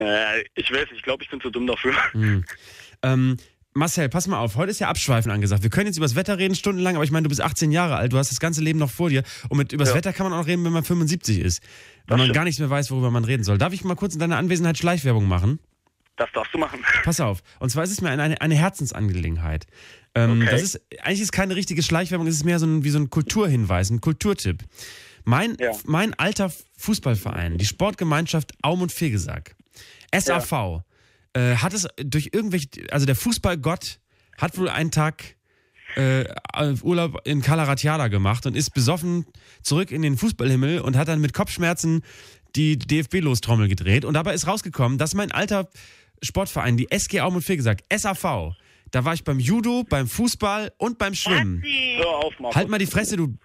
Äh, ich weiß, ich glaube, ich bin zu dumm dafür. Hm. Ähm, Marcel, pass mal auf, heute ist ja Abschweifen angesagt. Wir können jetzt über das Wetter reden, stundenlang, aber ich meine, du bist 18 Jahre alt, du hast das ganze Leben noch vor dir. Und mit, über das ja. Wetter kann man auch reden, wenn man 75 ist. Wenn man gar nichts mehr weiß, worüber man reden soll. Darf ich mal kurz in deiner Anwesenheit Schleichwerbung machen? Das darfst du machen. Pass auf. Und zwar ist es mir eine, eine Herzensangelegenheit. Ähm, okay. das ist, eigentlich ist keine richtige Schleichwerbung, es ist mehr so ein, wie so ein Kulturhinweis, ein Kulturtipp. Mein, ja. mein alter Fußballverein, die Sportgemeinschaft Aum und Fegesack, SAV ja. äh, hat es durch irgendwelche, also der Fußballgott hat wohl einen Tag äh, äh Urlaub in Kalaratiada gemacht und ist besoffen zurück in den Fußballhimmel und hat dann mit Kopfschmerzen die DFB-Lostrommel gedreht. Und dabei ist rausgekommen, dass mein alter Sportverein, die SG Aum und gesagt, SAV, da war ich beim Judo, beim Fußball und beim Schwimmen. Hör auf, halt mal die Fresse, du.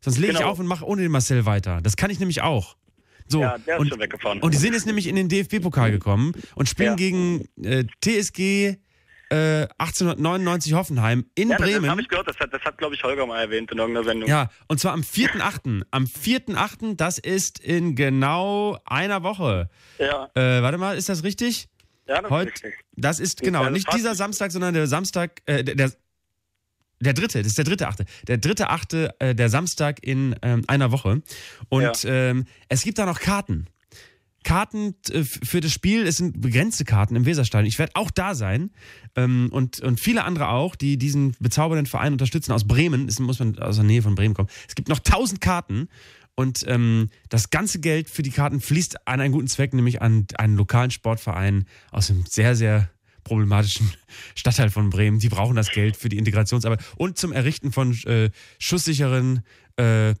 Sonst lege genau. ich auf und mache ohne den Marcel weiter. Das kann ich nämlich auch. So, ja, der ist und, schon weggefahren. Und die sind jetzt nämlich in den DFB-Pokal gekommen und spielen ja. gegen äh, TSG 1899 äh, Hoffenheim in ja, Bremen. Das habe ich gehört, das hat, hat glaube ich, Holger mal erwähnt in irgendeiner Sendung. Ja, und zwar am 4.8. am 4.8., das ist in genau einer Woche. Ja. Äh, warte mal, ist das richtig? Ja, das Heut, ist richtig. Das ist genau, nicht dieser Samstag, sondern der Samstag, äh, der, der, der dritte, das ist der dritte achte. Der dritte achte, äh, der Samstag in ähm, einer Woche. Und ja. ähm, es gibt da noch Karten. Karten äh, für das Spiel, es sind begrenzte Karten im Weserstadion. Ich werde auch da sein ähm, und, und viele andere auch, die diesen bezaubernden Verein unterstützen aus Bremen. Es muss man aus der Nähe von Bremen kommen. Es gibt noch 1000 Karten und ähm, das ganze Geld für die Karten fließt an einen guten Zweck, nämlich an einen lokalen Sportverein aus einem sehr, sehr problematischen Stadtteil von Bremen. Die brauchen das Geld für die Integrationsarbeit und zum Errichten von äh, schusssicheren äh,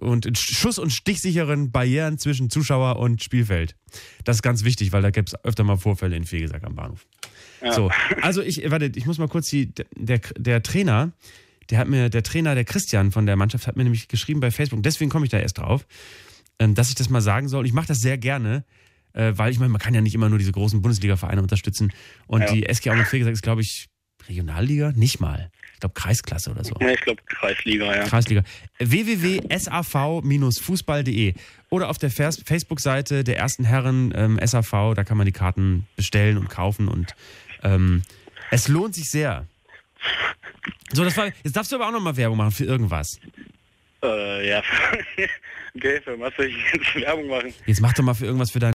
und Schuss- und stichsicheren Barrieren zwischen Zuschauer und Spielfeld. Das ist ganz wichtig, weil da gäbe es öfter mal Vorfälle in Fegesack am Bahnhof. Ja. So, also ich, warte, ich muss mal kurz die, der, der Trainer, der hat mir, der Trainer, der Christian von der Mannschaft hat mir nämlich geschrieben bei Facebook, deswegen komme ich da erst drauf, ähm, dass ich das mal sagen soll. Ich mache das sehr gerne, äh, weil ich meine, man kann ja nicht immer nur diese großen Bundesliga-Vereine unterstützen. Und ja. die SG Augenblick gesagt ist, glaube ich, Regionalliga? Nicht mal. Ich glaube, Kreisklasse oder so. Ich glaube, Kreisliga, ja. Kreisliga. www.sav-fußball.de oder auf der Facebook-Seite der ersten Herren ähm, SAV, da kann man die Karten bestellen und kaufen und ähm, es lohnt sich sehr. So, das war. Jetzt darfst du aber auch nochmal Werbung machen für irgendwas. Äh, ja. okay, für was soll ich jetzt Werbung machen? Jetzt mach doch mal für irgendwas für deinen.